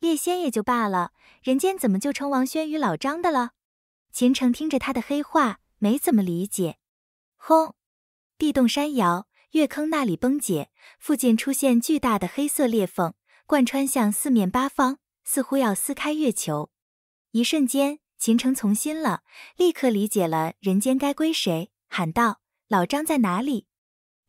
猎仙也就罢了，人间怎么就成王轩与老张的了？秦城听着他的黑话，没怎么理解。轰！地动山摇，月坑那里崩解，附近出现巨大的黑色裂缝，贯穿向四面八方，似乎要撕开月球。一瞬间，秦城从心了，立刻理解了人间该归谁，喊道：“老张在哪里？”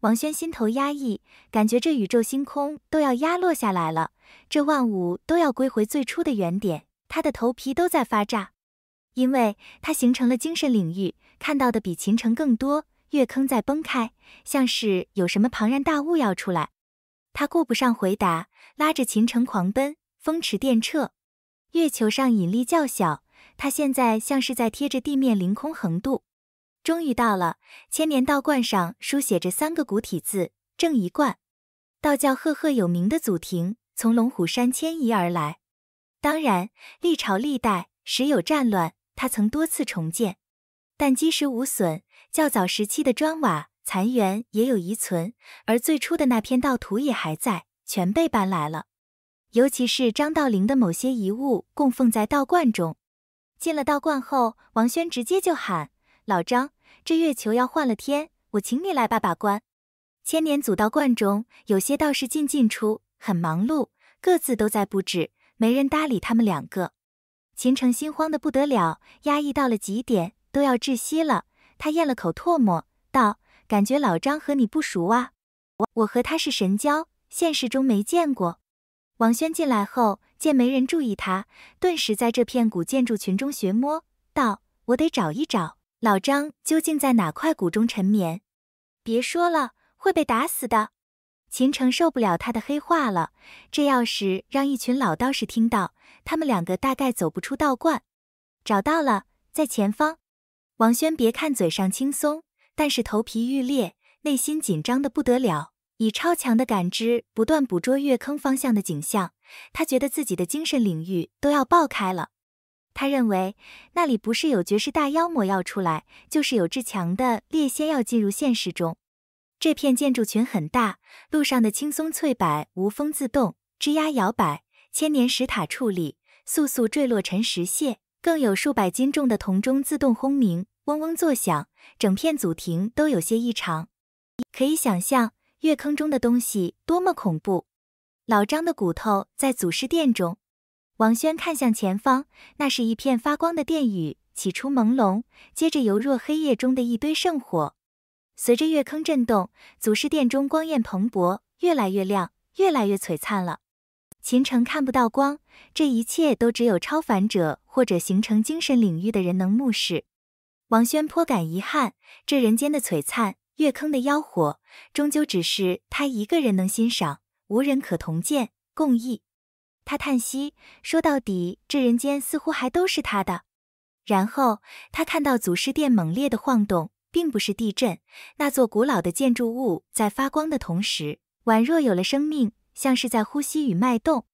王轩心头压抑，感觉这宇宙星空都要压落下来了，这万物都要归回最初的原点，他的头皮都在发炸。因为他形成了精神领域，看到的比秦城更多。月坑在崩开，像是有什么庞然大物要出来。他顾不上回答，拉着秦城狂奔，风驰电掣。月球上引力较小，他现在像是在贴着地面凌空横渡。终于到了千年道观上书写着三个古体字“正一观”，道教赫赫有名的祖庭，从龙虎山迁移而来。当然，历朝历代时有战乱，他曾多次重建，但基石无损，较早时期的砖瓦残垣也有遗存，而最初的那篇道图也还在，全被搬来了。尤其是张道陵的某些遗物供奉在道观中。进了道观后，王轩直接就喊老张。这月球要换了天，我请你来把把关。千年祖道观中有些道士进进出，很忙碌，各自都在布置，没人搭理他们两个。秦城心慌的不得了，压抑到了极点，都要窒息了。他咽了口唾沫，道：“感觉老张和你不熟啊？我我和他是神交，现实中没见过。”王轩进来后，见没人注意他，顿时在这片古建筑群中寻摸，道：“我得找一找。”老张究竟在哪块谷中沉眠？别说了，会被打死的！秦城受不了他的黑话了，这要是让一群老道士听到，他们两个大概走不出道观。找到了，在前方。王轩，别看嘴上轻松，但是头皮欲裂，内心紧张的不得了。以超强的感知，不断捕捉月坑方向的景象，他觉得自己的精神领域都要爆开了。他认为那里不是有绝世大妖魔要出来，就是有至强的烈仙要进入现实中。这片建筑群很大，路上的青松翠柏无风自动，枝丫摇摆；千年石塔矗立，簌簌坠落成石屑；更有数百斤重的铜钟自动轰鸣，嗡嗡作响。整片祖庭都有些异常，可以想象月坑中的东西多么恐怖。老张的骨头在祖师殿中。王轩看向前方，那是一片发光的殿宇，起初朦胧，接着犹若黑夜中的一堆圣火。随着月坑震动，祖师殿中光焰蓬勃，越来越亮，越来越璀璨了。秦城看不到光，这一切都只有超凡者或者形成精神领域的人能目视。王轩颇感遗憾，这人间的璀璨，月坑的妖火，终究只是他一个人能欣赏，无人可同见共议。他叹息，说：“到底这人间似乎还都是他的。”然后他看到祖师殿猛烈的晃动，并不是地震。那座古老的建筑物在发光的同时，宛若有了生命，像是在呼吸与脉动。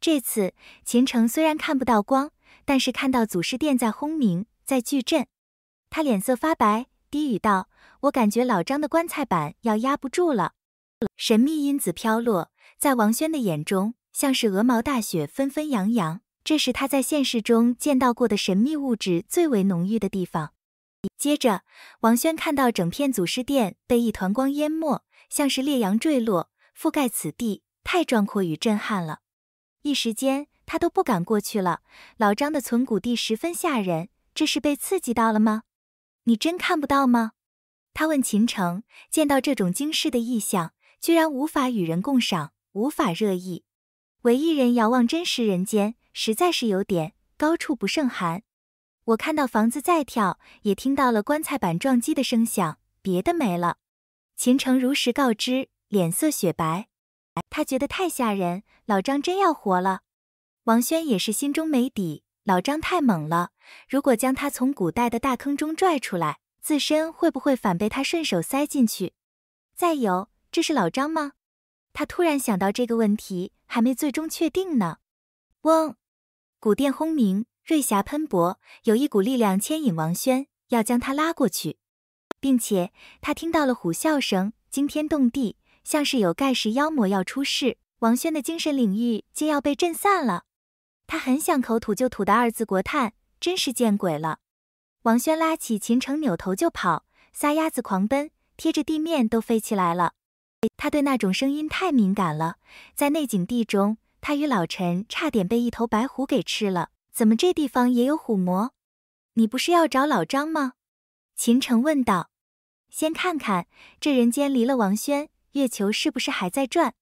这次秦城虽然看不到光，但是看到祖师殿在轰鸣，在巨震。他脸色发白，低语道：“我感觉老张的棺材板要压不住了。”神秘因子飘落，在王轩的眼中。像是鹅毛大雪纷纷扬扬，这是他在现实中见到过的神秘物质最为浓郁的地方。接着，王轩看到整片祖师殿被一团光淹没，像是烈阳坠落覆盖此地，太壮阔与震撼了。一时间，他都不敢过去了。老张的存古地十分吓人，这是被刺激到了吗？你真看不到吗？他问秦城。见到这种惊世的异象，居然无法与人共赏，无法热议。唯一人遥望真实人间，实在是有点高处不胜寒。我看到房子在跳，也听到了棺材板撞击的声响，别的没了。秦城如实告知，脸色雪白。他觉得太吓人，老张真要活了。王轩也是心中没底，老张太猛了。如果将他从古代的大坑中拽出来，自身会不会反被他顺手塞进去？再有，这是老张吗？他突然想到这个问题。还没最终确定呢。嗡，鼓电轰鸣，瑞霞喷薄，有一股力量牵引王轩，要将他拉过去，并且他听到了虎啸声，惊天动地，像是有盖世妖魔要出世。王轩的精神领域皆要被震散了，他很想口吐就吐的二字国叹，真是见鬼了。王轩拉起秦城，扭头就跑，撒丫子狂奔，贴着地面都飞起来了。他对那种声音太敏感了，在内景地中，他与老陈差点被一头白虎给吃了。怎么这地方也有虎魔？你不是要找老张吗？秦城问道。先看看这人间离了王轩，月球是不是还在转？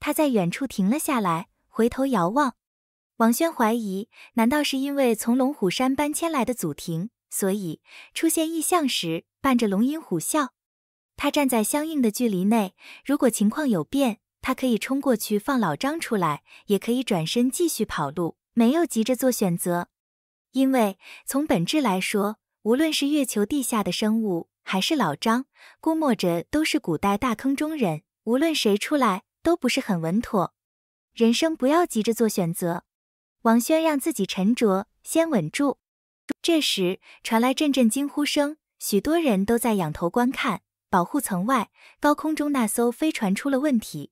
他在远处停了下来，回头遥望。王轩怀疑，难道是因为从龙虎山搬迁来的祖庭，所以出现异象时伴着龙吟虎啸？他站在相应的距离内，如果情况有变，他可以冲过去放老张出来，也可以转身继续跑路，没有急着做选择。因为从本质来说，无论是月球地下的生物，还是老张，估摸着都是古代大坑中人，无论谁出来都不是很稳妥。人生不要急着做选择，王轩让自己沉着，先稳住。这时传来阵阵惊呼声，许多人都在仰头观看。保护层外，高空中那艘飞船出了问题。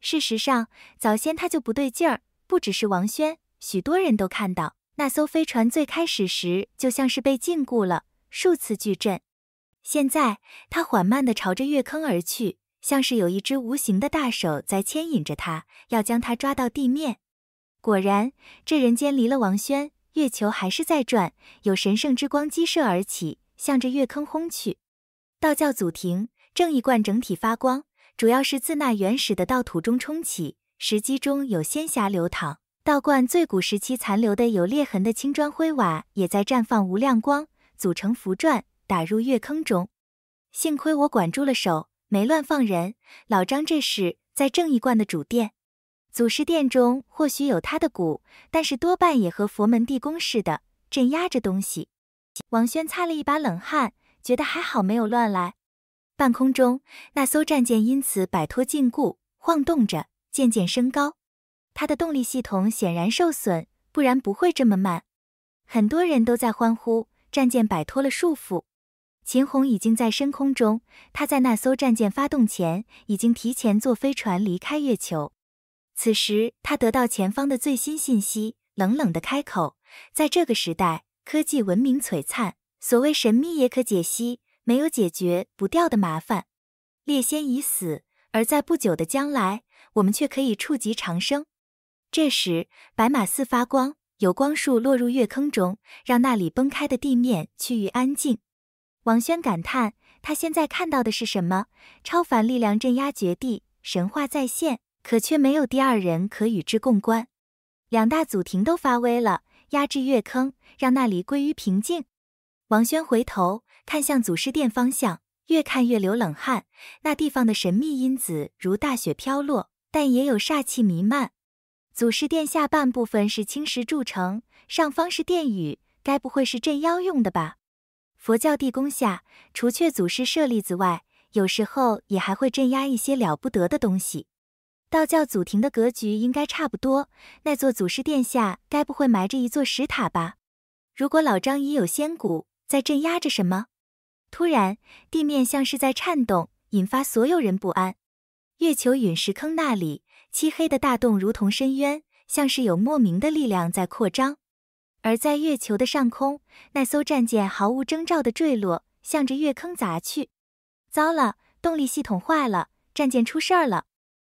事实上，早先它就不对劲儿。不只是王轩，许多人都看到那艘飞船最开始时就像是被禁锢了，数次巨震。现在，它缓慢地朝着月坑而去，像是有一只无形的大手在牵引着它，要将它抓到地面。果然，这人间离了王轩，月球还是在转，有神圣之光激射而起，向着月坑轰去。道教祖庭正一观整体发光，主要是自那原始的道土中冲起，石基中有仙霞流淌。道观最古时期残留的有裂痕的青砖灰瓦也在绽放无量光，组成符篆打入月坑中。幸亏我管住了手，没乱放人。老张这是在正一观的主殿，祖师殿中或许有他的骨，但是多半也和佛门地宫似的镇压着东西。王轩擦了一把冷汗。觉得还好，没有乱来。半空中，那艘战舰因此摆脱禁锢，晃动着，渐渐升高。它的动力系统显然受损，不然不会这么慢。很多人都在欢呼，战舰摆脱了束缚。秦红已经在升空中，他在那艘战舰发动前已经提前坐飞船离开月球。此时，他得到前方的最新信息，冷冷的开口：“在这个时代，科技文明璀璨。”所谓神秘也可解析，没有解决不掉的麻烦。列仙已死，而在不久的将来，我们却可以触及长生。这时，白马寺发光，有光束落入月坑中，让那里崩开的地面趋于安静。王轩感叹，他现在看到的是什么？超凡力量镇压绝地，神话再现，可却没有第二人可与之共观。两大祖庭都发威了，压制月坑，让那里归于平静。王轩回头看向祖师殿方向，越看越流冷汗。那地方的神秘因子如大雪飘落，但也有煞气弥漫。祖师殿下半部分是青石筑成，上方是殿宇，该不会是镇妖用的吧？佛教地宫下，除却祖师舍利子外，有时候也还会镇压一些了不得的东西。道教祖庭的格局应该差不多，那座祖师殿下该不会埋着一座石塔吧？如果老张已有仙骨，在镇压着什么？突然，地面像是在颤动，引发所有人不安。月球陨石坑那里，漆黑的大洞如同深渊，像是有莫名的力量在扩张。而在月球的上空，那艘战舰毫无征兆的坠落，向着月坑砸去。糟了，动力系统坏了，战舰出事儿了。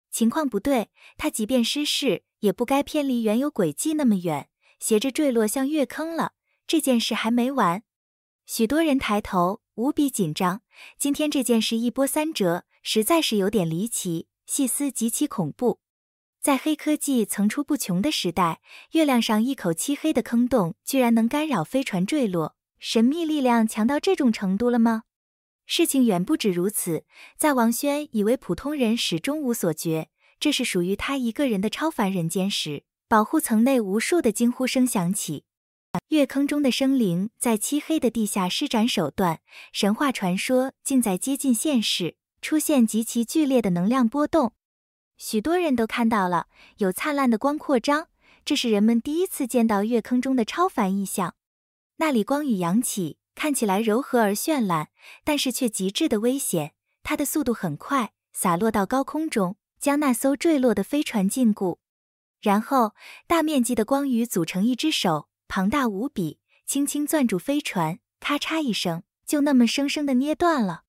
情况不对，它即便失事，也不该偏离原有轨迹那么远，斜着坠落向月坑了。这件事还没完。许多人抬头，无比紧张。今天这件事一波三折，实在是有点离奇，细思极其恐怖。在黑科技层出不穷的时代，月亮上一口漆黑的坑洞居然能干扰飞船坠落，神秘力量强到这种程度了吗？事情远不止如此。在王轩以为普通人始终无所觉，这是属于他一个人的超凡人间时，保护层内无数的惊呼声响起。月坑中的生灵在漆黑的地下施展手段，神话传说竟在接近现实，出现极其剧烈的能量波动。许多人都看到了，有灿烂的光扩张，这是人们第一次见到月坑中的超凡异象。那里光雨扬起，看起来柔和而绚烂，但是却极致的危险。它的速度很快，洒落到高空中，将那艘坠落的飞船禁锢，然后大面积的光雨组成一只手。庞大无比，轻轻攥住飞船，咔嚓一声，就那么生生的捏断了。